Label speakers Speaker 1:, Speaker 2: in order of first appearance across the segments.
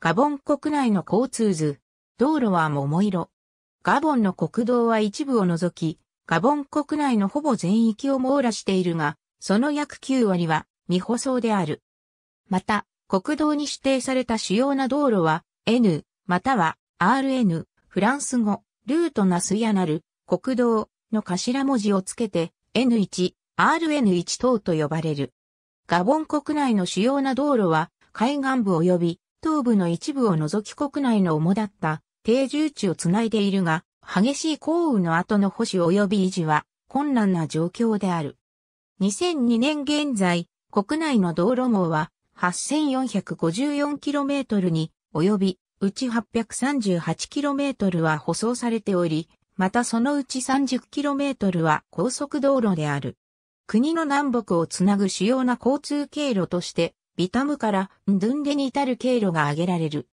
Speaker 1: ガボン国内の交通図。道路は桃色。ガボンの国道は一部を除き、ガボン国内のほぼ全域を網羅しているが、その約9割は未舗装である。また、国道に指定された主要な道路は N、または RN、フランス語、ルートナスやなる、国道の頭文字をつけて N1、RN1 等と呼ばれる。ガボン国内の主要な道路は海岸部及び東部の一部を除き国内の主だった定住地をつないでいるが、激しい降雨の後の保守及び維持は困難な状況である。2002年現在、国内の道路網は 8454km に及び、うち 838km は舗装されており、またそのうち 30km は高速道路である。国の南北をつなぐ主要な交通経路として、ビタムからンドゥンデに至る経路が挙げられる。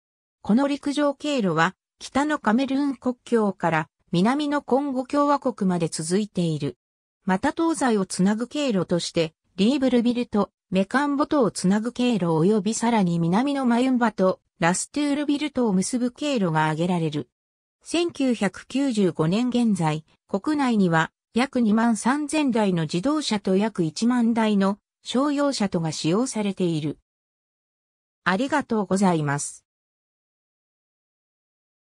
Speaker 1: この陸上経路は、北のカメルーン国境から南のコンゴ共和国まで続いている。また東西をつなぐ経路として、リーブルビルとメカンボトをつなぐ経路及びさらに南のマユンバとラストゥールビルトを結ぶ経路が挙げられる。1995年現在、国内には約2万3000台の自動車と約1万台の商用車とが使用されている。ありがとうございます。